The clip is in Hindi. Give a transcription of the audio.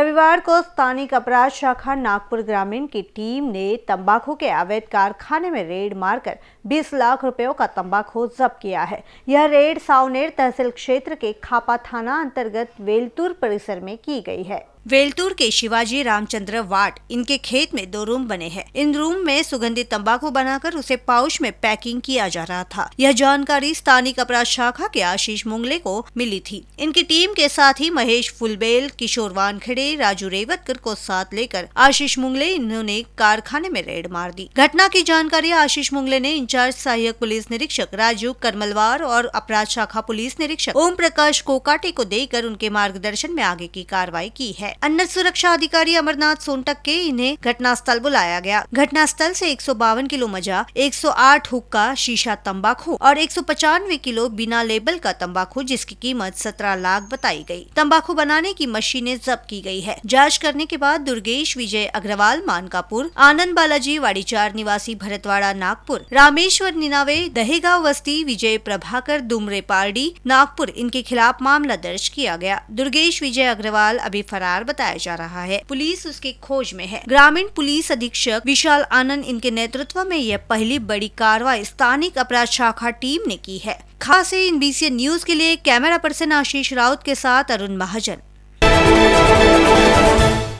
रविवार को स्थानिक अपराध शाखा नागपुर ग्रामीण की टीम ने तंबाकू के अवैध कारखाने में रेड मारकर 20 लाख रुपयों का तंबाकू जब्त किया है यह रेड सावनेर तहसील क्षेत्र के खापा थाना अंतर्गत वेलतूर परिसर में की गई है वेलतूर के शिवाजी रामचंद्र वाट इनके खेत में दो रूम बने हैं इन रूम में सुगंधित तंबाकू बनाकर उसे पाउच में पैकिंग किया जा रहा था यह जानकारी स्थानीय अपराध शाखा के आशीष मुंगले को मिली थी इनकी टीम के साथ ही महेश फुलबेल किशोर वानखेड़े राजू रेवतकर को साथ लेकर आशीष मुंगले इन्होंने कारखाने में रेड मार दी घटना की जानकारी आशीष मुंगले ने इंचार्ज सहायक पुलिस निरीक्षक राजू करमलवार और अपराध शाखा पुलिस निरीक्षक ओम प्रकाश कोकाटे को देकर उनके मार्गदर्शन में आगे की कार्रवाई की है है अन्नर सुरक्षा अधिकारी अमरनाथ सोनटक के इन्हें घटना स्थल बुलाया गया घटना स्थल ऐसी एक किलो मजा एक हुक्का शीशा तम्बाकू और एक किलो बिना लेबल का तम्बाकू जिसकी कीमत सत्रह लाख बताई गयी तम्बाकू बनाने की मशीनें जब्त की गयी है जाँच करने के बाद दुर्गेश विजय अग्रवाल मानकापुर आनंद बालाजी वाड़ीचार निवासी भरतवाड़ा नागपुर रामेश्वर निनावे दहेगा बस्ती विजय प्रभाकर दुमरे पार्डी नागपुर इनके खिलाफ मामला दर्ज किया गया दुर्गेश विजय अग्रवाल अभी फरार गिरफ्तार बताया जा रहा है पुलिस उसके खोज में है ग्रामीण पुलिस अधीक्षक विशाल आनंद इनके नेतृत्व में यह पहली बड़ी कार्रवाई स्थानीय अपराध शाखा टीम ने की है खास इन बी न्यूज के लिए कैमरा पर्सन आशीष राउत के साथ अरुण महाजन